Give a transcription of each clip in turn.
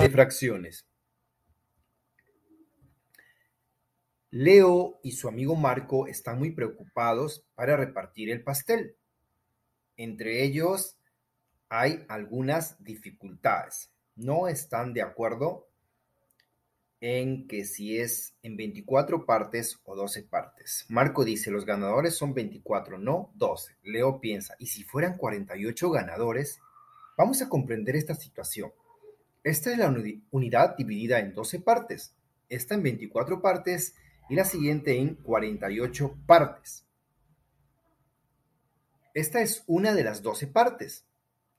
de fracciones. Leo y su amigo Marco están muy preocupados para repartir el pastel. Entre ellos hay algunas dificultades. No están de acuerdo en que si es en 24 partes o 12 partes. Marco dice, los ganadores son 24, no 12. Leo piensa, ¿y si fueran 48 ganadores? Vamos a comprender esta situación. Esta es la unidad dividida en 12 partes, esta en 24 partes y la siguiente en 48 partes. Esta es una de las 12 partes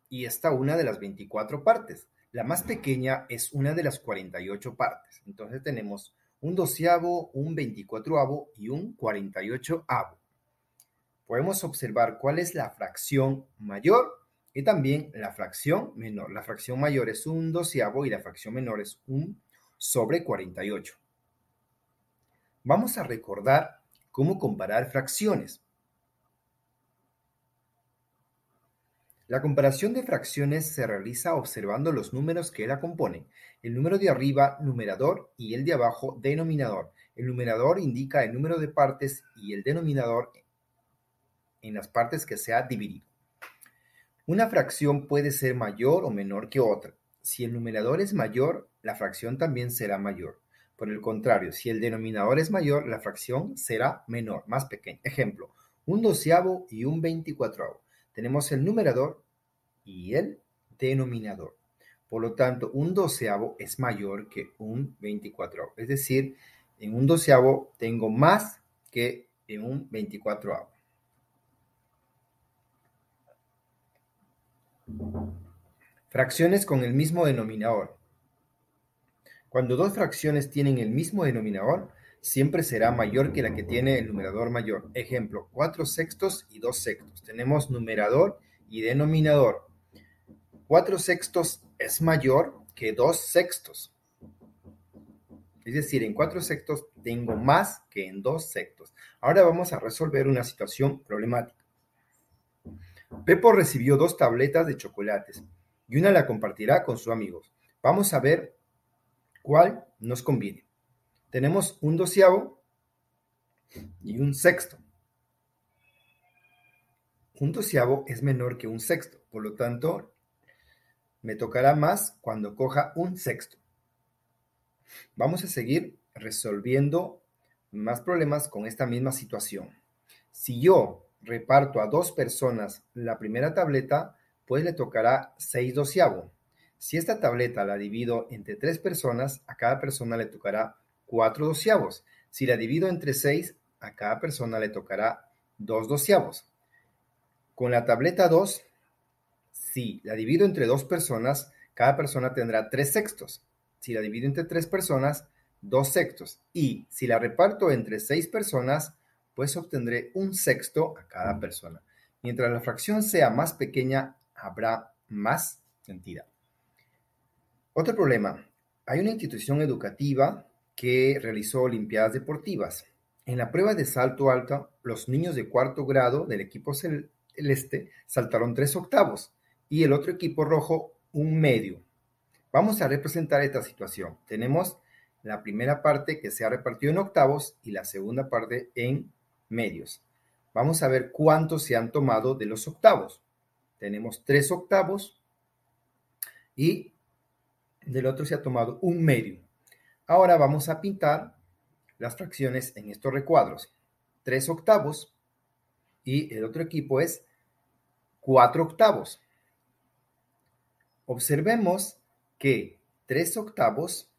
y esta una de las 24 partes. La más pequeña es una de las 48 partes. Entonces tenemos un doceavo, un veinticuatroavo y un cuarenta y ochoavo. Podemos observar cuál es la fracción mayor y también la fracción menor. La fracción mayor es un doceavo y la fracción menor es un sobre 48. Vamos a recordar cómo comparar fracciones. La comparación de fracciones se realiza observando los números que la componen. El número de arriba, numerador, y el de abajo, denominador. El numerador indica el número de partes y el denominador en las partes que se ha dividido. Una fracción puede ser mayor o menor que otra. Si el numerador es mayor, la fracción también será mayor. Por el contrario, si el denominador es mayor, la fracción será menor, más pequeña. Ejemplo, un doceavo y un veinticuatroavo. Tenemos el numerador y el denominador. Por lo tanto, un doceavo es mayor que un veinticuatroavo. Es decir, en un doceavo tengo más que en un veinticuatroavo. Fracciones con el mismo denominador. Cuando dos fracciones tienen el mismo denominador, siempre será mayor que la que tiene el numerador mayor. Ejemplo, cuatro sextos y dos sextos. Tenemos numerador y denominador. Cuatro sextos es mayor que dos sextos. Es decir, en cuatro sextos tengo más que en dos sextos. Ahora vamos a resolver una situación problemática. Pepo recibió dos tabletas de chocolates y una la compartirá con su amigos. Vamos a ver cuál nos conviene. Tenemos un doceavo y un sexto. Un doceavo es menor que un sexto, por lo tanto, me tocará más cuando coja un sexto. Vamos a seguir resolviendo más problemas con esta misma situación. Si yo reparto a dos personas la primera tableta, pues le tocará 6 doceavos. Si esta tableta la divido entre 3 personas, a cada persona le tocará 4 doceavos. Si la divido entre 6, a cada persona le tocará 2 doceavos. Con la tableta 2, si la divido entre 2 personas, cada persona tendrá 3 sextos. Si la divido entre 3 personas, 2 sextos. Y si la reparto entre 6 personas, pues obtendré 1 sexto a cada persona. Mientras la fracción sea más pequeña habrá más entidad Otro problema. Hay una institución educativa que realizó Olimpiadas Deportivas. En la prueba de salto alto, los niños de cuarto grado del equipo celeste saltaron tres octavos y el otro equipo rojo un medio. Vamos a representar esta situación. Tenemos la primera parte que se ha repartido en octavos y la segunda parte en medios. Vamos a ver cuántos se han tomado de los octavos tenemos tres octavos y del otro se ha tomado un medio. Ahora vamos a pintar las fracciones en estos recuadros. Tres octavos y el otro equipo es cuatro octavos. Observemos que tres octavos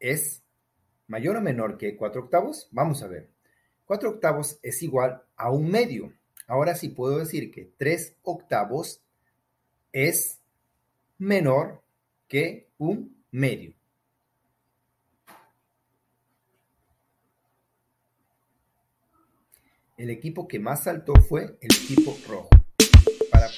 es mayor o menor que cuatro octavos. Vamos a ver. Cuatro octavos es igual a un medio. Ahora sí puedo decir que tres octavos es menor que un medio. El equipo que más saltó fue el equipo rojo. Para